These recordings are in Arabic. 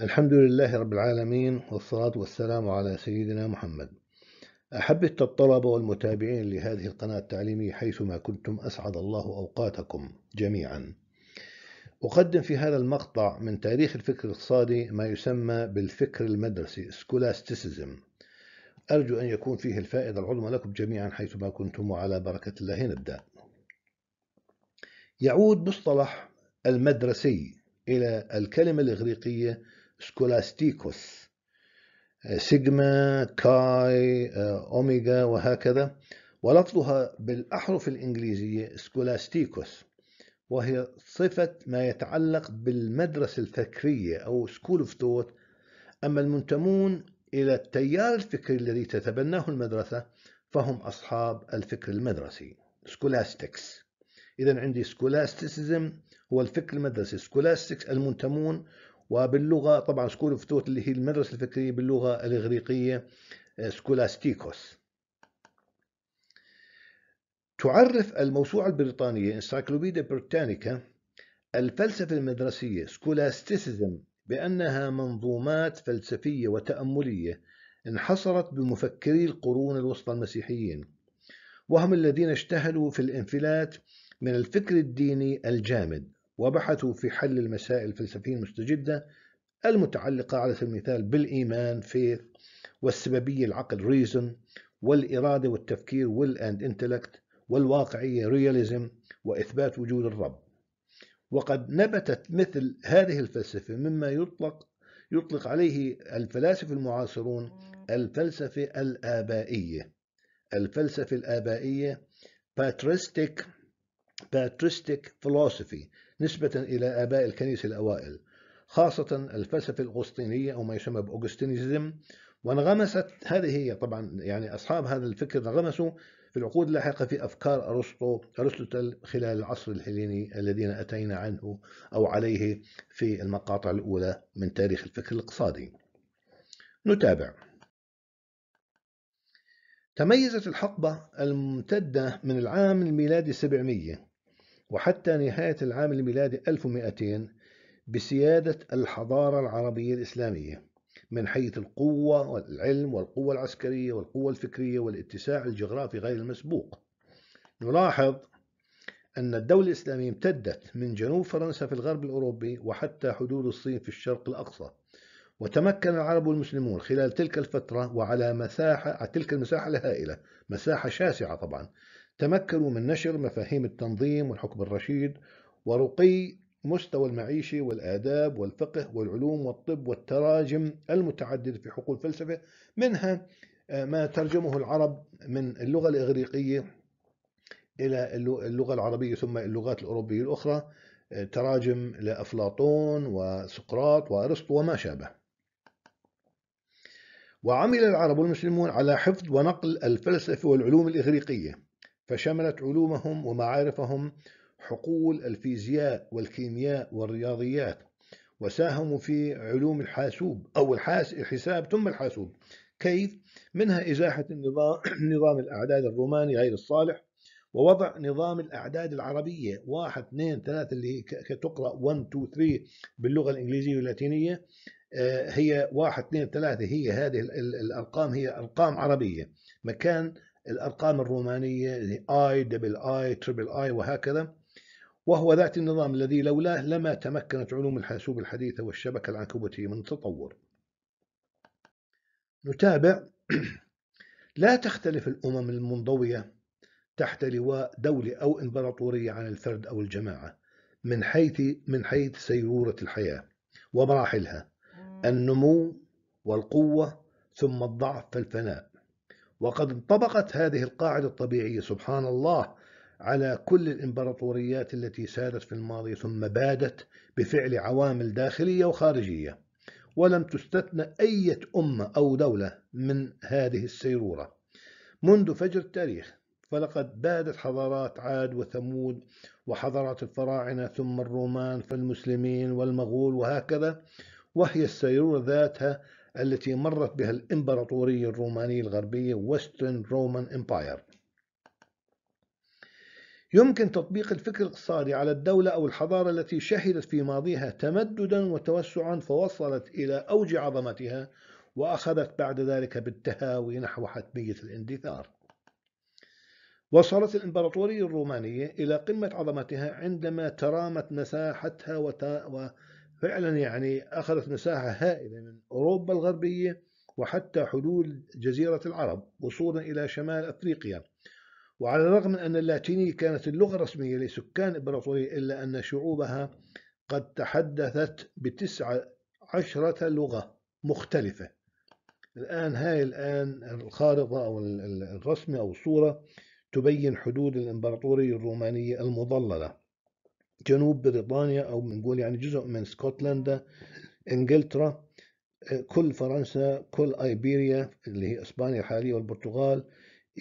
الحمد لله رب العالمين والصلاة والسلام على سيدنا محمد أحبت الطلبة والمتابعين لهذه القناة التعليمية حيثما كنتم أسعد الله أوقاتكم جميعا أقدم في هذا المقطع من تاريخ الفكر الاقتصادي ما يسمى بالفكر المدرسي سكولاستيسيزم أرجو أن يكون فيه الفائدة العظمى لكم جميعا حيثما كنتم وعلى بركة الله نبدأ يعود مصطلح المدرسي إلى الكلمة الإغريقية سكولاستيكوس سيجما كاي أوميجا وهكذا ولفظها بالأحرف الإنجليزية سكولاستيكوس وهي صفة ما يتعلق بالمدرسة الفكرية أو سكول اوف ثوت أما المنتمون إلى التيار الفكري الذي تتبناه المدرسة فهم أصحاب الفكر المدرسي سكولاستكس إذا عندي سكولاستيسيزم هو الفكر المدرسي سكولاستكس المنتمون وباللغة طبعا سكول اوف توت اللي هي المدرسة الفكرية باللغة الإغريقية آه، سكولاستيكوس تعرف الموسوعة البريطانية انسايكلوبيديا بريتانيكا الفلسفة المدرسية سكولاستيسيزم بأنها منظومات فلسفية وتأملية انحصرت بمفكري القرون الوسطى المسيحيين وهم الذين اجتهدوا في الانفلات من الفكر الديني الجامد وبحثوا في حل المسائل الفلسفية المستجدة المتعلقة على سبيل المثال بالإيمان فيث والسببية العقل ريزن والإرادة والتفكير will and intellect والواقعية realism وإثبات وجود الرب وقد نبتت مثل هذه الفلسفة مما يطلق يطلق عليه الفلاسفة المعاصرون الفلسفة الآبائية الفلسفة الآبائية patristic patristic philosophy نسبة إلى آباء الكنيسة الأوائل خاصة الفلسفة الأغسطينية أو ما يسمى بأغسطينيزم وانغمست هذه هي طبعا يعني أصحاب هذا الفكر انغمسوا في العقود اللاحقة في أفكار أرسطو أرسطوتل خلال العصر الهليني الذين أتينا عنه أو عليه في المقاطع الأولى من تاريخ الفكر الاقتصادي نتابع تميزت الحقبة الممتدة من العام الميلادي 700 وحتى نهاية العام الميلادي 1200 بسيادة الحضارة العربية الإسلامية من حيث القوة والعلم والقوة العسكرية والقوة الفكرية والاتساع الجغرافي غير المسبوق نلاحظ أن الدولة الإسلامية امتدت من جنوب فرنسا في الغرب الأوروبي وحتى حدود الصين في الشرق الأقصى وتمكن العرب والمسلمون خلال تلك الفترة وعلى مساحة على تلك المساحة الهائلة مساحة شاسعة طبعا تمكنوا من نشر مفاهيم التنظيم والحكم الرشيد ورقي مستوى المعيشة والآداب والفقه والعلوم والطب والتراجم المتعددة في حقول الفلسفة منها آه، ما ترجمه العرب من اللغة الإغريقية إلى اللغة العربية ثم اللغات الأوروبية الأخرى آه، تراجم لأفلاطون وسقراط وأرسطو وما شابه وعمل العرب والمسلمون على حفظ ونقل الفلسفة والعلوم الإغريقية فشملت علومهم ومعارفهم حقول الفيزياء والكيمياء والرياضيات وساهموا في علوم الحاسوب أو الحاس الحساب ثم الحاسوب كيف؟ منها إزاحة النظام نظام الأعداد الروماني غير الصالح ووضع نظام الأعداد العربية 1 2 3 اللي تقرأ 1 2 3 باللغة الإنجليزية واللاتينية آه، هي 1 2 3 هي هذه الأرقام هي أرقام عربية مكان الأرقام الرومانية لآي دبل آي تربل آي وهكذا وهو ذات النظام الذي لولاه لما تمكنت علوم الحاسوب الحديثة والشبكة العنكبوتية من التطور نتابع لا تختلف الأمم المنضوية تحت لواء دولة أو إمبراطورية عن الفرد أو الجماعة من حيث من حيث سيرورة الحياة ومراحلها النمو والقوة ثم الضعف فالفناء وقد انطبقت هذه القاعدة الطبيعية سبحان الله على كل الإمبراطوريات التي سادت في الماضي ثم بادت بفعل عوامل داخلية وخارجية ولم تستثنى أي أمة أو دولة من هذه السيرورة منذ فجر التاريخ فلقد بادت حضارات عاد وثمود وحضارات الفراعنة ثم الرومان فالمسلمين والمغول وهكذا وهي السيرورة ذاتها التي مرت بها الإمبراطورية الرومانية الغربية Western رومان امباير يمكن تطبيق الفكر الاقتصادي على الدولة أو الحضارة التي شهدت في ماضيها تمددا وتوسعا فوصلت إلى أوج عظمتها وأخذت بعد ذلك بالتهاوي نحو حتمية الاندثار وصلت الإمبراطورية الرومانية إلى قمة عظمتها عندما ترامت مساحتها فعلا يعني أخذت مساحة هائلة من أوروبا الغربية وحتى حدود جزيرة العرب وصولا إلى شمال أفريقيا وعلى الرغم من أن اللاتينية كانت اللغة الرسمية لسكان الامبراطوريه إلا أن شعوبها قد تحدثت بتسعة عشرة لغة مختلفة الآن هاي الآن الخارطة أو الرسمة أو الصورة تبين حدود الإمبراطورية الرومانية المضللة جنوب بريطانيا او بنقول يعني جزء من اسكتلندا انجلترا آه، كل فرنسا كل ايبيريا اللي هي اسبانيا الحاليه والبرتغال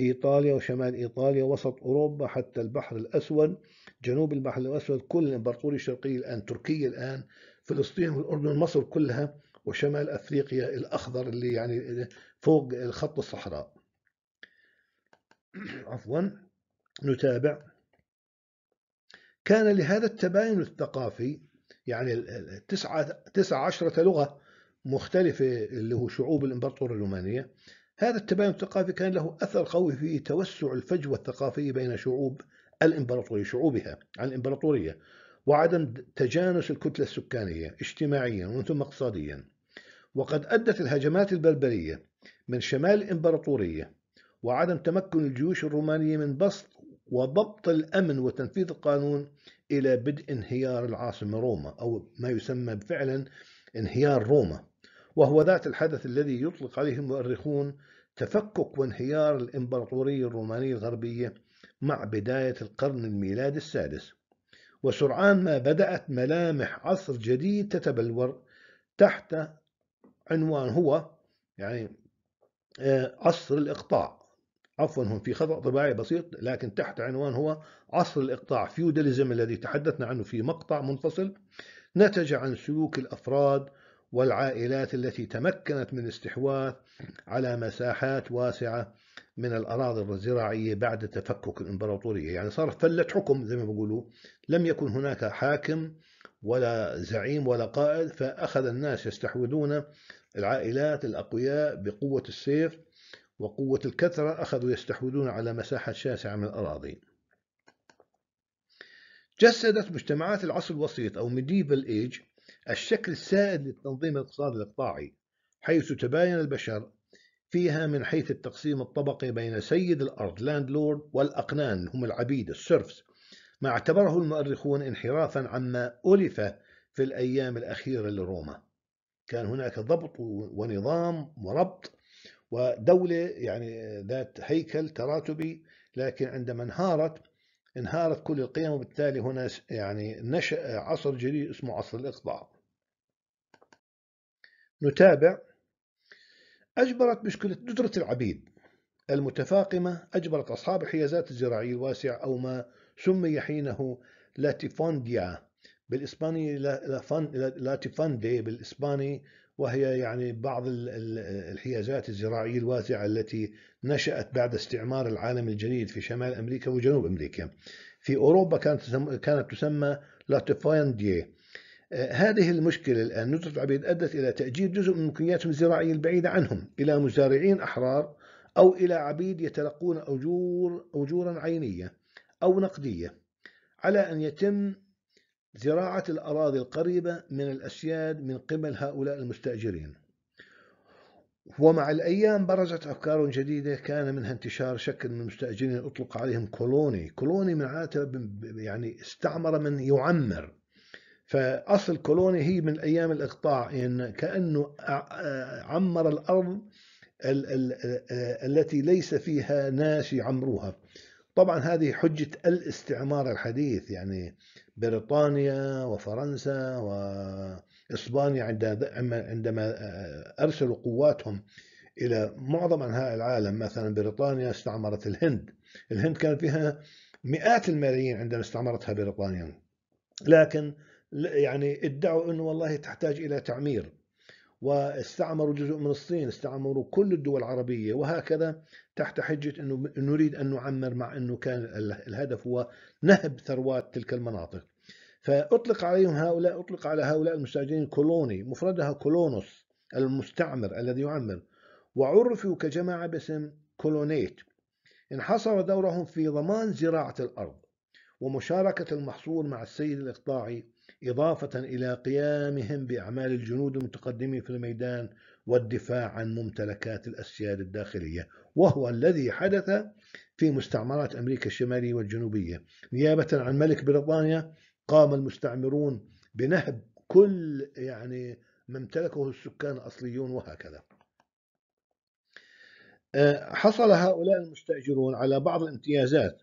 ايطاليا وشمال ايطاليا وسط اوروبا حتى البحر الاسود جنوب البحر الاسود كل الامبراطوريه الشرقيه الان تركيا الان فلسطين والاردن مصر كلها وشمال افريقيا الاخضر اللي يعني آه، فوق الخط الصحراء عفوا نتابع كان لهذا التباين الثقافي يعني تسعة, تسعة عشرة لغة مختلفة اللي هو شعوب الإمبراطورية الرومانية هذا التباين الثقافي كان له أثر قوي في توسع الفجوة الثقافية بين شعوب الإمبراطورية شعوبها عن الإمبراطورية وعدم تجانس الكتلة السكانية اجتماعيا ومن ثم اقتصاديا وقد أدت الهجمات البربرية من شمال الإمبراطورية وعدم تمكن الجيوش الرومانية من بسط وضبط الأمن وتنفيذ القانون إلى بدء انهيار العاصمة روما أو ما يسمى فعلا انهيار روما وهو ذات الحدث الذي يطلق عليه المؤرخون تفكك وانهيار الإمبراطورية الرومانية الغربية مع بداية القرن الميلادي السادس وسرعان ما بدأت ملامح عصر جديد تتبلور تحت عنوان هو يعني آه، عصر الإقطاع عفوا هم في خطأ طباعي بسيط لكن تحت عنوان هو عصر الإقطاع فيوداليزم الذي تحدثنا عنه في مقطع منفصل نتج عن سلوك الأفراد والعائلات التي تمكنت من الاستحواذ على مساحات واسعة من الأراضي الزراعية بعد تفكك الإمبراطورية يعني صار فلة حكم زي ما بيقولوا لم يكن هناك حاكم ولا زعيم ولا قائد فأخذ الناس يستحوذون العائلات الأقوياء بقوة السيف وقوة الكثرة أخذوا يستحوذون على مساحة شاسعة من الأراضي جسدت مجتمعات العصر الوسيط أو medieval age الشكل السائد للتنظيم الاقتصادي الإقطاعي حيث تباين البشر فيها من حيث التقسيم الطبقي بين سيد الأرض لاند لورد والأقنان هم العبيد السرفس ما اعتبره المؤرخون انحرافا عما ألف في الأيام الأخيرة لروما كان هناك ضبط ونظام وربط ودولة يعني ذات هيكل تراتبي لكن عندما انهارت انهارت كل القيم وبالتالي هنا يعني نشأ عصر جديد اسمه عصر الإقطاع نتابع أجبرت مشكلة ندرة العبيد المتفاقمة أجبرت أصحاب الحيازات الزراعية الواسعة أو ما سمي حينه لاتيفونديا بالإسباني لاتيفاندي بالإسباني وهي يعني بعض الحيازات الزراعية الواسعة التي نشأت بعد استعمار العالم الجديد في شمال أمريكا وجنوب أمريكا في أوروبا كانت كانت تسمى لاتفانديه آه، هذه المشكلة الآن ندرة العبيد أدت إلى تأجيل جزء من مكنياتهم الزراعية البعيدة عنهم إلى مزارعين أحرار أو إلى عبيد يتلقون أجور أجورا عينية أو نقدية على أن يتم زراعة الأراضي القريبة من الأسياد من قبل هؤلاء المستأجرين ومع الأيام برزت أفكار جديدة كان منها انتشار شكل من المستأجرين أطلق عليهم كولوني كولوني معناته يعني استعمر من يعمر فأصل كولوني هي من أيام الإقطاع يعني كأنه عمر الأرض ال ال التي ليس فيها ناس يعمروها طبعا هذه حجة الاستعمار الحديث يعني بريطانيا وفرنسا وإسبانيا عندما آه، أرسلوا قواتهم إلى معظم أنحاء العالم مثلا بريطانيا استعمرت الهند الهند كان فيها مئات الملايين عندما استعمرتها بريطانيا لكن يعني ادعوا أنه والله تحتاج إلى تعمير واستعمروا جزء من الصين استعمروا كل الدول العربية وهكذا تحت حجة أنه نريد أن نعمر مع أنه كان الهدف هو نهب ثروات تلك المناطق فأطلق عليهم هؤلاء أطلق على هؤلاء المستعمرين كولوني مفردها كولونوس المستعمر الذي يعمر وعرفوا كجماعة باسم كولونيت انحصر دورهم في ضمان زراعة الأرض ومشاركة المحصول مع السيد الإقطاعي إضافة إلى قيامهم بأعمال الجنود المتقدمين في الميدان والدفاع عن ممتلكات الأسياد الداخلية وهو الذي حدث في مستعمرات أمريكا الشمالية والجنوبية نيابة عن ملك بريطانيا قام المستعمرون بنهب كل يعني ما امتلكه السكان الأصليون وهكذا آه، حصل هؤلاء المستأجرون على بعض الامتيازات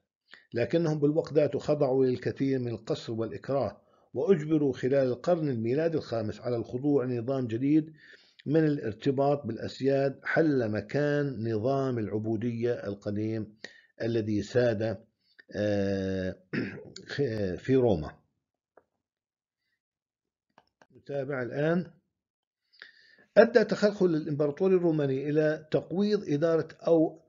لكنهم بالوقت ذاته خضعوا للكثير من القصر والإكراه وأجبروا خلال القرن الميلادي الخامس على الخضوع لنظام جديد من الارتباط بالأسياد حل مكان نظام العبودية القديم الذي ساد آه، في روما نتابع الآن أدى تخلخل الإمبراطور الروماني إلى تقويض إدارة أو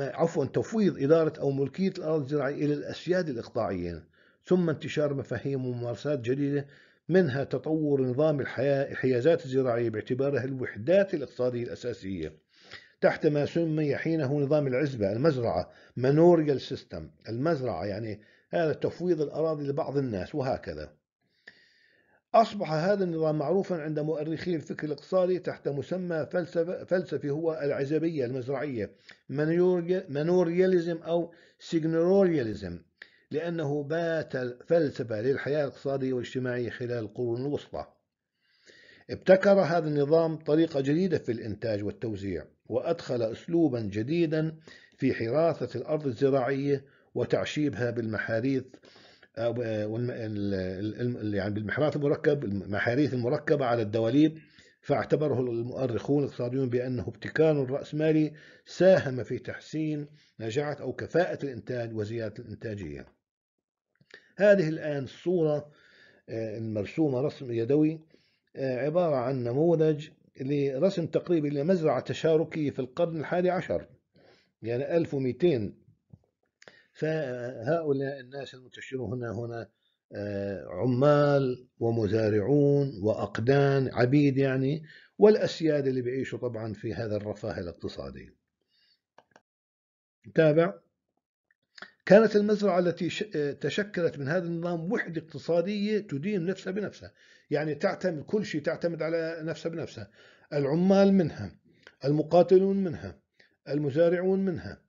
عفوا تفويض إدارة أو ملكية الأرض الزراعية إلى الأسياد الإقطاعيين ثم انتشار مفاهيم وممارسات جديدة منها تطور نظام الحياة الحيازات الزراعية باعتبارها الوحدات الاقتصادية الأساسية تحت ما سمي حينه نظام العزبة المزرعة مانوريال سيستم المزرعة يعني هذا تفويض الأراضي لبعض الناس وهكذا أصبح هذا النظام معروفا عند مؤرخي الفكر الاقتصادي تحت مسمى فلسفة فلسفي هو العزبية المزرعية مانورياليزم أو سيجنورياليزم لأنه بات فلسفة للحياة الاقتصادية والاجتماعية خلال القرون الوسطى ابتكر هذا النظام طريقة جديدة في الإنتاج والتوزيع وأدخل أسلوبا جديدا في حراثة الأرض الزراعية وتعشيبها بالمحاريث آه، آه، يعني بالمحراث المركب المحاريث المركبة على الدواليب فاعتبره المؤرخون الاقتصاديون بأنه ابتكار رأسمالي ساهم في تحسين نجاعة أو كفاءة الإنتاج وزيادة الإنتاجية هذه الآن الصورة آه، المرسومة رسم يدوي عبارة عن نموذج لرسم تقريبي لمزرعة تشاركية في القرن الحادي عشر يعني 1200 فهؤلاء الناس المنتشرون هنا هنا آه، عمال ومزارعون وأقدان عبيد يعني والأسياد اللي بيعيشوا طبعا في هذا الرفاه الاقتصادي تابع كانت المزرعة التي آه، تشكلت من هذا النظام وحدة اقتصادية تدين نفسها بنفسها يعني تعتمد كل شيء تعتمد على نفسها بنفسها العمال منها المقاتلون منها المزارعون منها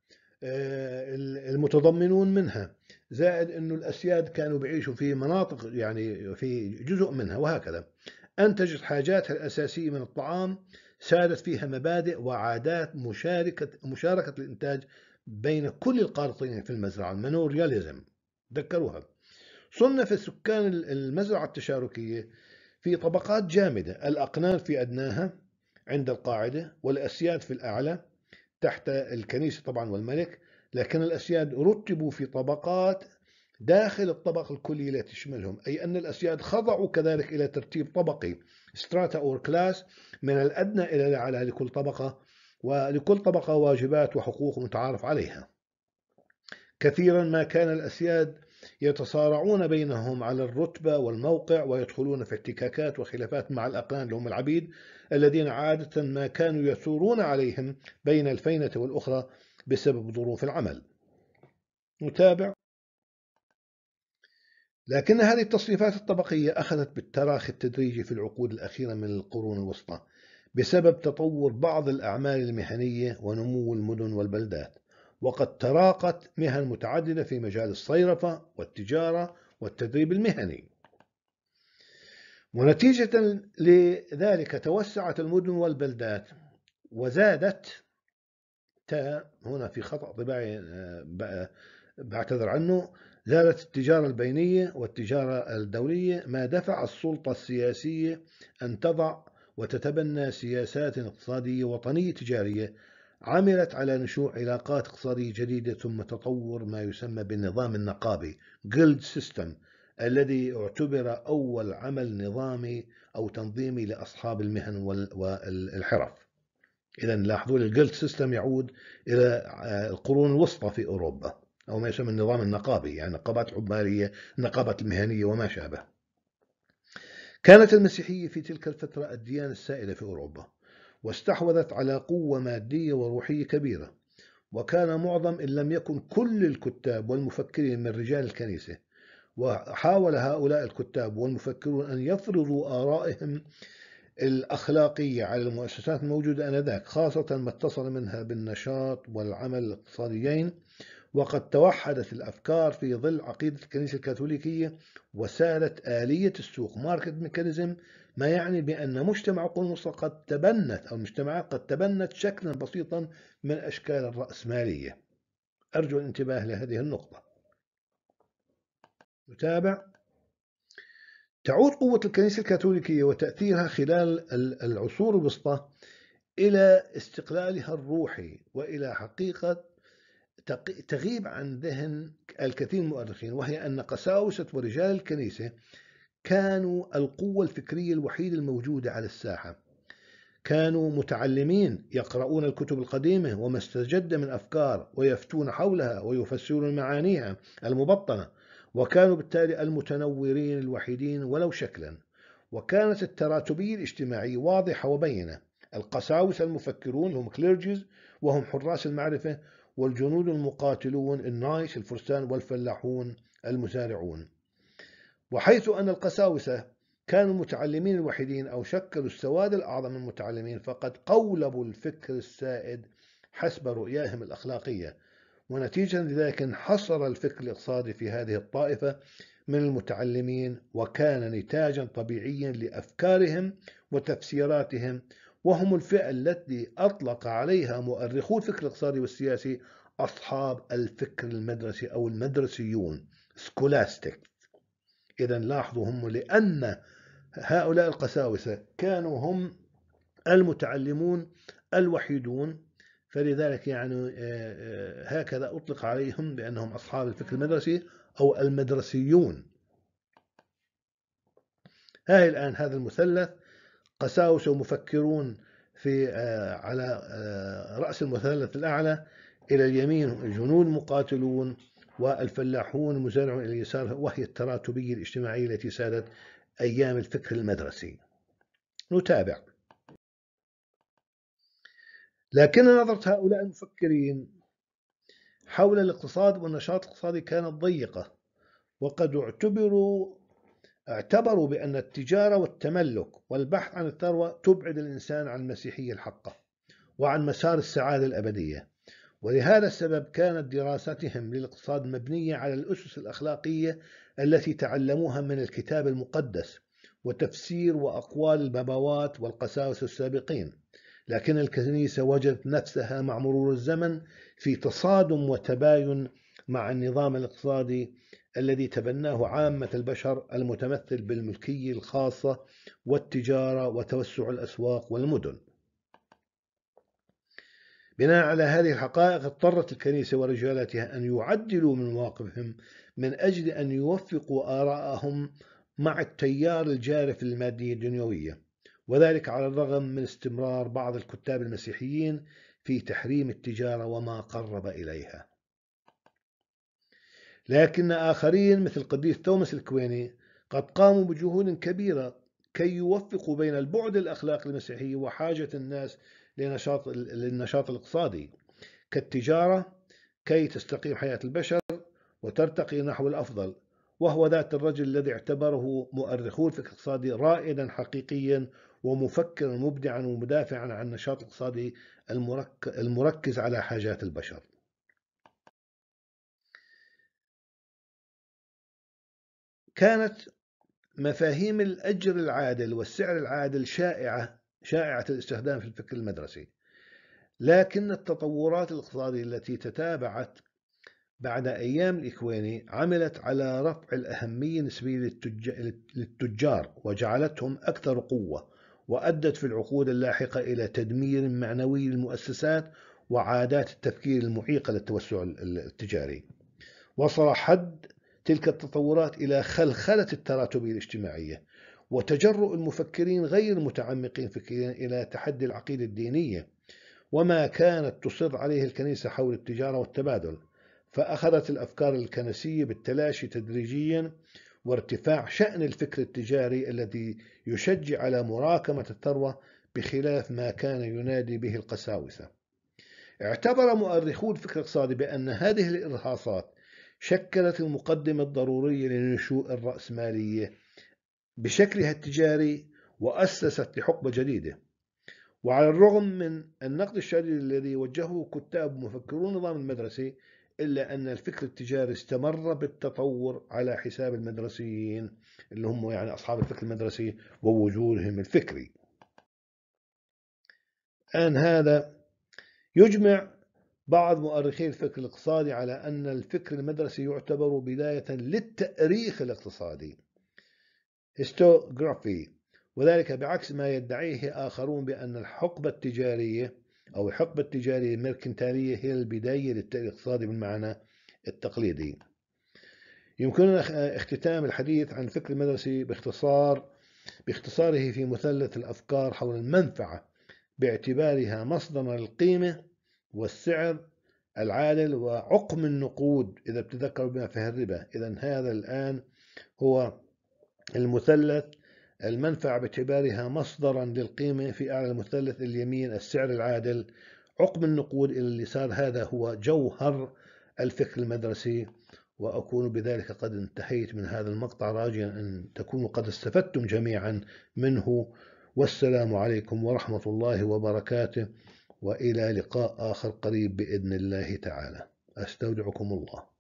آه، المتضمنون منها زائد أنه الأسياد كانوا بيعيشوا في مناطق يعني في جزء منها وهكذا أنتجت حاجاتها الأساسية من الطعام سادت فيها مبادئ وعادات مشاركة, مشاركة الإنتاج بين كل القارطين في المزرعة المانورياليزم تذكروها صنف سكان المزرعة التشاركية في طبقات جامدة الأقنان في أدناها عند القاعدة والأسياد في الأعلى تحت الكنيسة طبعا والملك لكن الأسياد رتبوا في طبقات داخل الطبقة الكلي لا تشملهم أي أن الأسياد خضعوا كذلك إلى ترتيب طبقي ستراتا or كلاس من الأدنى إلى الأعلى لكل طبقة ولكل طبقة واجبات وحقوق متعارف عليها كثيرا ما كان الأسياد يتصارعون بينهم على الرتبة والموقع ويدخلون في احتكاكات وخلافات مع الأقران لهم العبيد الذين عادة ما كانوا يثورون عليهم بين الفينة والأخرى بسبب ظروف العمل نتابع لكن هذه التصنيفات الطبقية أخذت بالتراخي التدريجي في العقود الأخيرة من القرون الوسطى بسبب تطور بعض الأعمال المهنية ونمو المدن والبلدات وقد تراقت مهن متعددة في مجال الصيرفة والتجارة والتدريب المهني ونتيجة لذلك توسعت المدن والبلدات وزادت تاء هنا في خطأ طباعي آه، بعتذر عنه زادت التجارة البينية والتجارة الدولية ما دفع السلطة السياسية أن تضع وتتبنى سياسات اقتصادية وطنية تجارية عملت على نشوء علاقات اقتصادية جديدة ثم تطور ما يسمى بالنظام النقابي جلد سيستم الذي اعتبر أول عمل نظامي أو تنظيمي لأصحاب المهن والحرف إذا لاحظوا الجلد سيستم يعود إلى آه، القرون الوسطى في أوروبا أو ما يسمى النظام النقابي يعني نقابات عمالية نقابات مهنية وما شابه كانت المسيحية في تلك الفترة الديانة السائدة في أوروبا واستحوذت على قوة مادية وروحية كبيرة وكان معظم إن لم يكن كل الكتاب والمفكرين من رجال الكنيسة وحاول هؤلاء الكتاب والمفكرون أن يفرضوا آرائهم الأخلاقية على المؤسسات الموجودة آنذاك خاصة ما اتصل منها بالنشاط والعمل الاقتصاديين وقد توحدت الأفكار في ظل عقيدة الكنيسة الكاثوليكية وسالت آلية السوق ماركت ميكانيزم ما يعني بأن مجتمع قرمصة قد تبنت أو المجتمعات قد تبنت شكلا بسيطا من أشكال الرأسمالية أرجو الانتباه لهذه النقطة نتابع تعود قوة الكنيسة الكاثوليكية وتأثيرها خلال العصور الوسطى إلى استقلالها الروحي وإلى حقيقة تغيب عن ذهن الكثير من المؤرخين وهي أن قساوسة ورجال الكنيسة كانوا القوة الفكرية الوحيدة الموجودة على الساحة كانوا متعلمين يقرؤون الكتب القديمة وما استجد من أفكار ويفتون حولها ويفسرون معانيها المبطنة وكانوا بالتالي المتنورين الوحيدين ولو شكلا وكانت التراتبية الاجتماعية واضحة وبينة القساوسة المفكرون هم كليرجيز وهم حراس المعرفة والجنود المقاتلون النايس الفرسان والفلاحون المزارعون وحيث أن القساوسة كانوا المتعلمين الوحيدين أو شكلوا السواد الأعظم من المتعلمين فقد قولبوا الفكر السائد حسب رؤياهم الأخلاقية ونتيجة لذلك انحصر الفكر الاقتصادي في هذه الطائفة من المتعلمين وكان نتاجا طبيعيا لأفكارهم وتفسيراتهم وهم الفئة التي أطلق عليها مؤرخو الفكر الاقتصادي والسياسي أصحاب الفكر المدرسي أو المدرسيون سكولاستيك إذا لاحظوا هم لأن هؤلاء القساوسة كانوا هم المتعلمون الوحيدون فلذلك يعني آه، آه، هكذا أطلق عليهم بأنهم أصحاب الفكر المدرسي أو المدرسيون هاي الآن هذا المثلث قساوسة ومفكرون في آه، على رأس المثلث الأعلى إلى اليمين جنود مقاتلون والفلاحون مزارعون إلى اليسار وهي التراتبية الاجتماعية التي سادت أيام الفكر المدرسي نتابع لكن نظرة هؤلاء المفكرين حول الاقتصاد والنشاط الاقتصادي كانت ضيقة وقد اعتبروا اعتبروا بأن التجارة والتملك والبحث عن الثروة تبعد الإنسان عن المسيحية الحقة وعن مسار السعادة الأبدية ولهذا السبب كانت دراستهم للاقتصاد مبنية على الأسس الأخلاقية التي تعلموها من الكتاب المقدس وتفسير وأقوال البابوات والقساوسة السابقين لكن الكنيسة وجدت نفسها مع مرور الزمن في تصادم وتباين مع النظام الاقتصادي الذي تبناه عامة البشر المتمثل بالملكية الخاصة والتجارة وتوسع الأسواق والمدن بناء على هذه الحقائق اضطرت الكنيسة ورجالاتها أن يعدلوا من مواقفهم من أجل أن يوفقوا آراءهم مع التيار الجارف للمادية الدنيوية وذلك على الرغم من استمرار بعض الكتاب المسيحيين في تحريم التجارة وما قرب إليها لكن آخرين مثل قديس توماس الكويني قد قاموا بجهود كبيرة كي يوفقوا بين البعد الأخلاقي المسيحي وحاجة الناس لنشاط للنشاط الاقتصادي كالتجارة كي تستقيم حياة البشر وترتقي نحو الأفضل وهو ذات الرجل الذي اعتبره مؤرخو الفكر الاقتصادي رائدا حقيقيا ومفكرا مبدعا ومدافعا عن النشاط الاقتصادي المركز على حاجات البشر كانت مفاهيم الأجر العادل والسعر العادل شائعة شائعة الاستخدام في الفكر المدرسي لكن التطورات الاقتصادية التي تتابعت بعد أيام الإكويني عملت على رفع الأهمية النسبية للتجار وجعلتهم أكثر قوة وأدت في العقود اللاحقة إلى تدمير معنوي للمؤسسات وعادات التفكير المعيقة للتوسع التجاري وصل حد تلك التطورات إلى خلخلة التراتبية الاجتماعية وتجرؤ المفكرين غير المتعمقين فكريا إلى تحدي العقيدة الدينية وما كانت تصر عليه الكنيسة حول التجارة والتبادل فأخذت الأفكار الكنسية بالتلاشي تدريجيا وارتفاع شأن الفكر التجاري الذي يشجع على مراكمة الثروة بخلاف ما كان ينادي به القساوسة اعتبر مؤرخو الفكر الاقتصادي بأن هذه الإرهاصات شكلت المقدمة الضرورية لنشوء الرأسمالية بشكلها التجاري وأسست لحقبة جديدة وعلى الرغم من النقد الشديد الذي وجهه كتاب مفكرون النظام المدرسي إلا أن الفكر التجاري استمر بالتطور على حساب المدرسيين اللي هم يعني أصحاب الفكر المدرسي ووجودهم الفكري الآن هذا يجمع بعض مؤرخي الفكر الاقتصادي على أن الفكر المدرسي يعتبر بداية للتأريخ الاقتصادي هيستوغرافي وذلك بعكس ما يدعيه آخرون بأن الحقبة التجارية أو الحقبة التجارية الميركنتالية هي البداية للتاريخ الاقتصادي بالمعنى التقليدي يمكننا اختتام الحديث عن الفكر المدرسي باختصار باختصاره في مثلث الأفكار حول المنفعة باعتبارها مصدر القيمة والسعر العادل وعقم النقود إذا بتذكروا بما فيها الربا إذا هذا الآن هو المثلث المنفعة باعتبارها مصدرا للقيمة في أعلى المثلث اليمين السعر العادل عقب النقود إلى اليسار هذا هو جوهر الفكر المدرسي وأكون بذلك قد انتهيت من هذا المقطع راجيا أن تكونوا قد استفدتم جميعا منه والسلام عليكم ورحمة الله وبركاته وإلى لقاء آخر قريب بإذن الله تعالى أستودعكم الله